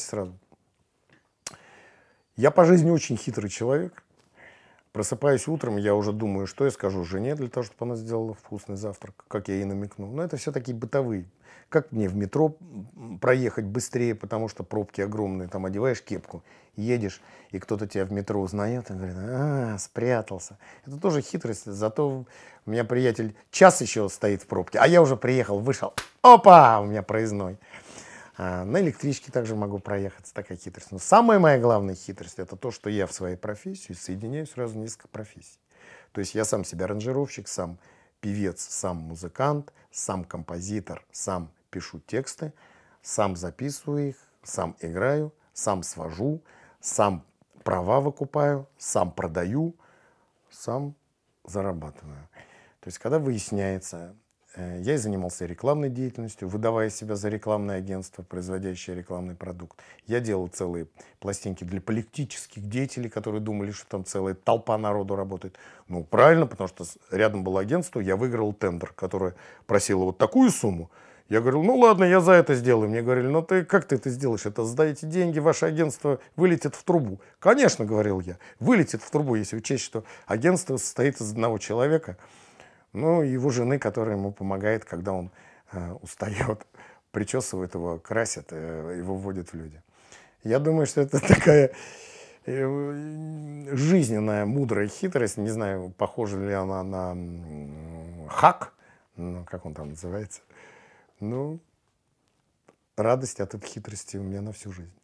сразу. Я по жизни очень хитрый человек. Просыпаясь утром, я уже думаю, что я скажу жене для того, чтобы она сделала вкусный завтрак, как я ей намекну. Но это все такие бытовые. Как мне в метро проехать быстрее, потому что пробки огромные, там одеваешь кепку, едешь, и кто-то тебя в метро узнает и говорит, а, спрятался. Это тоже хитрость, зато у меня приятель час еще стоит в пробке, а я уже приехал, вышел, опа, у меня проездной. А, на электричке также могу проехаться, такая хитрость. Но самая моя главная хитрость — это то, что я в своей профессии соединяю сразу несколько профессий. То есть я сам себя аранжировщик, сам певец, сам музыкант, сам композитор, сам пишу тексты, сам записываю их, сам играю, сам свожу, сам права выкупаю, сам продаю, сам зарабатываю. То есть когда выясняется, Э, я и занимался рекламной деятельностью, выдавая себя за рекламное агентство, производящее рекламный продукт. Я делал целые пластинки для политических деятелей, которые думали, что там целая толпа народу работает. Ну, правильно, потому что рядом было агентство, я выиграл тендер, который просил вот такую сумму. Я говорил, ну ладно, я за это сделаю. Мне говорили, ну ты как ты это сделаешь? Это сдаете деньги, ваше агентство вылетит в трубу. Конечно, говорил я, вылетит в трубу, если учесть, что агентство состоит из одного человека – ну, его жены, которая ему помогает, когда он э, устает, причесывает его, красит, э, его вводит в люди. Я думаю, что это такая э, жизненная, мудрая хитрость. Не знаю, похожа ли она на хак, ну, как он там называется. Ну, радость от этой хитрости у меня на всю жизнь.